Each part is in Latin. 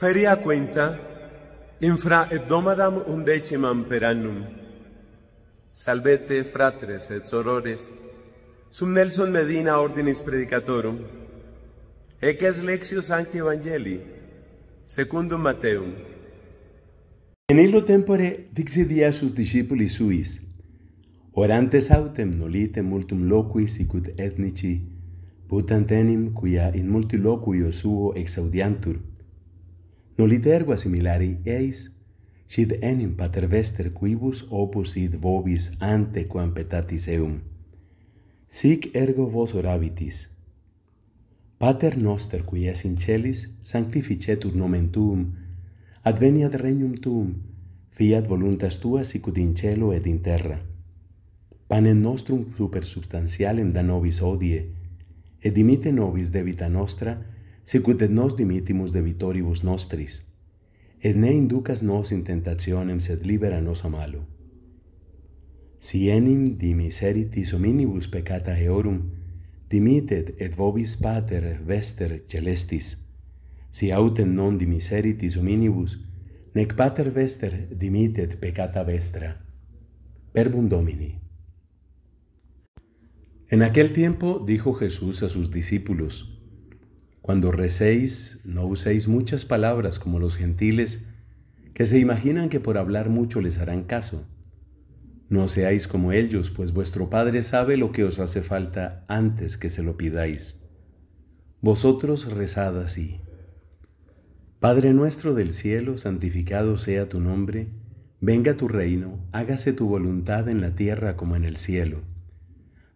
Feria quinta, infra hebdomadam undecimam per annum. Salvete, fratres et sorores, sum Nelson Medina ordinis predicatorum, ec es lexio sancti evangelii, secundum Mateum. En illo tempore dixi dia sus discipuli suis, orantes autem nolite multum loquis sicut etnici, putant enim quia in multi suo exaudiantur, nolit ergo assimilari eis, sit enim pater vester quibus opus id vobis ante quam petatis eum. Sic ergo vos orabitis. Pater noster qui es in celis, sanctificetur nomen tuum, adveniat regnum tuum, fiat voluntas tua sicut in celo et in terra. Panem nostrum supersubstantialem da nobis odie, et dimite nobis debita nostra, sicut et nos dimitimus de vitoribus nostris, et ne inducas nos in tentationem, sed libera nos a malo. Si enim dimiseritis hominibus peccata eorum, dimitet et vobis pater vester celestis. Si autem non dimiseritis hominibus, nec pater vester dimitet peccata vestra. Verbum Domini. En aquel tiempo dijo Jesús a sus discípulos, Cuando recéis, no uséis muchas palabras como los gentiles, que se imaginan que por hablar mucho les harán caso. No seáis como ellos, pues vuestro Padre sabe lo que os hace falta antes que se lo pidáis. Vosotros rezad así. Padre nuestro del cielo, santificado sea tu nombre, venga tu reino, hágase tu voluntad en la tierra como en el cielo.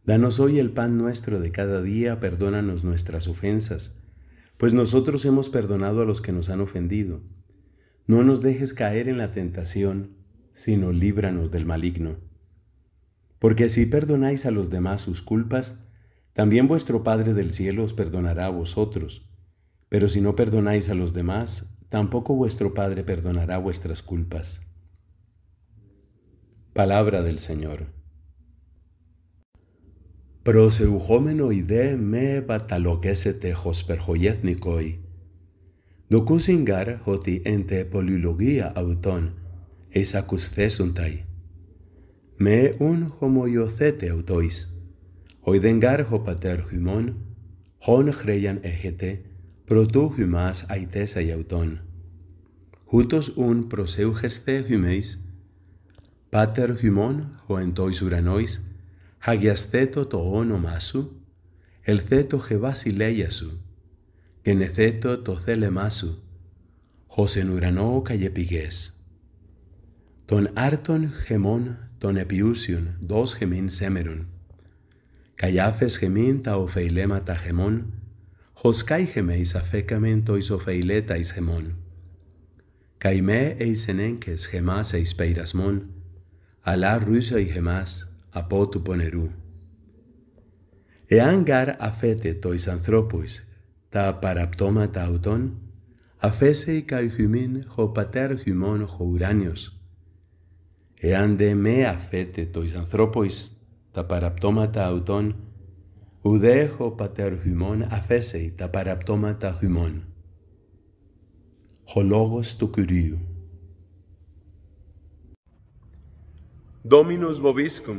Danos hoy el pan nuestro de cada día, perdónanos nuestras ofensas pues nosotros hemos perdonado a los que nos han ofendido. No nos dejes caer en la tentación, sino líbranos del maligno. Porque si perdonáis a los demás sus culpas, también vuestro Padre del cielo os perdonará a vosotros. Pero si no perdonáis a los demás, tampoco vuestro Padre perdonará vuestras culpas. Palabra del Señor. προσευχόμενο ιδέ με παταλογέσετε χως περχογέθνικοι. γάρ ότι εν τε πολυλογία αυτών εις ταί. Με ουν χομοιοθέτε αυτοίς. Οιδενγκάρ χω πατέρ χυμών, χων χρέιαν έχετε, προτού χυμάς αιτές αυτών. Ούτως ουν προσεύχεστε χυμείς, πάτερ χυμών ο εν ουρανόης, Hagias zeto el ceto je y to tozele masu, jos en urano don Ton arton gemón, ton epiusion, dos gemín semeron. Callafes gemin ta feilema ta gemón, jos gemé isemon afécamen tois ofeileta is Caimé eis enenques gemás eis y gemás, από του πονερού. Εάν γαρ αφέτε το εις ανθρώπους τα παραπτώματα αυτών, αφέσε η χυμήν χω πατέρ χυμών χω ουράνιος. Εάν δε με αφέτε το εις ανθρώπους τα παραπτώματα αυτών, ουδέ χω πατέρ χυμών αφέσε τα παραπτώματα χυμών. Ο λόγος του Κυρίου. Dominus vobiscum.